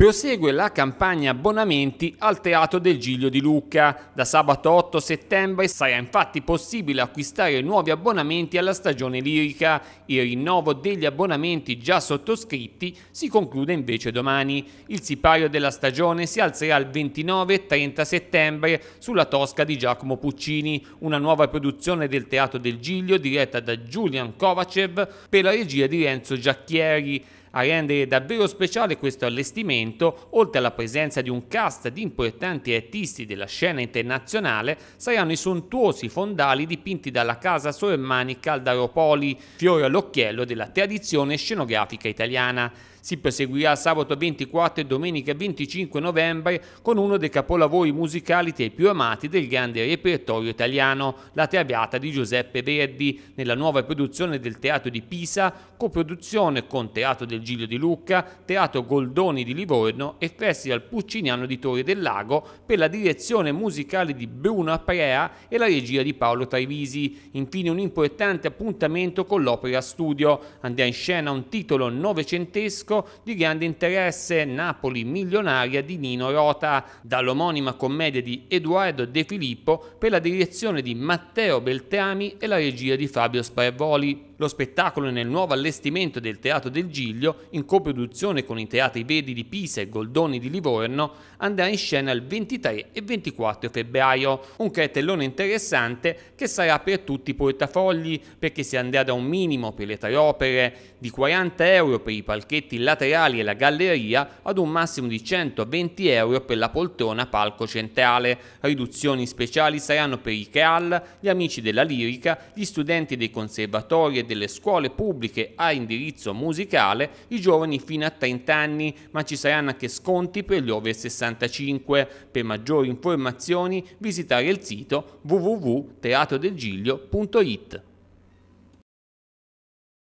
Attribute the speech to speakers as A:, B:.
A: Prosegue la campagna abbonamenti al Teatro del Giglio di Lucca. Da sabato 8 settembre sarà infatti possibile acquistare nuovi abbonamenti alla stagione lirica. Il rinnovo degli abbonamenti già sottoscritti si conclude invece domani. Il sipario della stagione si alzerà il 29 e 30 settembre sulla Tosca di Giacomo Puccini, una nuova produzione del Teatro del Giglio diretta da Julian Kovacev per la regia di Renzo Giacchieri. A rendere davvero speciale questo allestimento, oltre alla presenza di un cast di importanti artisti della scena internazionale, saranno i sontuosi fondali dipinti dalla casa sormanica Caldaropoli, fiore all'occhiello della tradizione scenografica italiana. Si proseguirà sabato 24 e domenica 25 novembre con uno dei capolavori musicali tra i più amati del grande repertorio italiano, La Traviata di Giuseppe Verdi, nella nuova produzione del Teatro di Pisa, coproduzione con Teatro del Giglio di Lucca, Teatro Goldoni di Livorno e Festival Pucciniano di Torre del Lago per la direzione musicale di Bruno Aprea e la regia di Paolo Trevisi. Infine un importante appuntamento con l'Opera Studio. Andrà in scena un titolo novecentesco tedesco di grande interesse Napoli milionaria di Nino Rota, dall'omonima commedia di Edoardo De Filippo per la direzione di Matteo Beltrami e la regia di Fabio Sparvoli. Lo spettacolo nel nuovo allestimento del Teatro del Giglio, in coproduzione con i teatri Vedi di Pisa e Goldoni di Livorno, andrà in scena il 23 e 24 febbraio. Un cartellone interessante che sarà per tutti i portafogli, perché si andrà da un minimo per le tre opere di 40 euro per i palchetti laterali e la galleria ad un massimo di 120 euro per la poltrona palco centrale. Riduzioni speciali saranno per i CRAL, gli amici della lirica, gli studenti dei conservatori e delle scuole pubbliche a indirizzo musicale i giovani fino a 30 anni, ma ci saranno anche sconti per gli over 65. Per maggiori informazioni visitare il sito www.teatrodelgiglio.it.